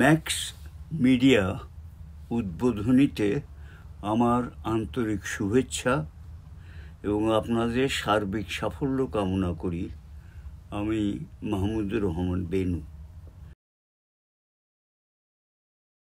max media উদ্বোধনীতে আমার আন্তরিক শুভেচ্ছা এবং আপনাদের সার্বিক সাফল্য কামনা করি আমি মাহমুদুর রহমান বেনু